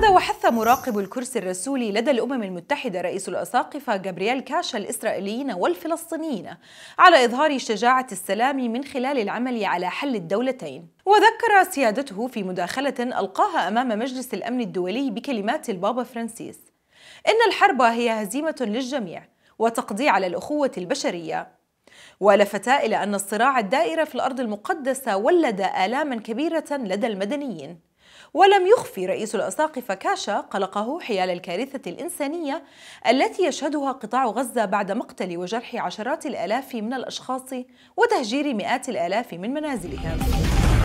هذا وحث مراقب الكرسي الرسولي لدى الأمم المتحدة رئيس الأساقفة جابرييل كاشا الإسرائيليين والفلسطينيين على إظهار شجاعة السلام من خلال العمل على حل الدولتين وذكر سيادته في مداخلة ألقاها أمام مجلس الأمن الدولي بكلمات البابا فرانسيس إن الحرب هي هزيمة للجميع وتقضي على الأخوة البشرية ولفتا إلى أن الصراع الدائر في الأرض المقدسة ولد آلاما كبيرة لدى المدنيين ولم يخفي رئيس الأساقفة كاشا قلقه حيال الكارثة الإنسانية التي يشهدها قطاع غزة بعد مقتل وجرح عشرات الآلاف من الأشخاص وتهجير مئات الآلاف من منازلهم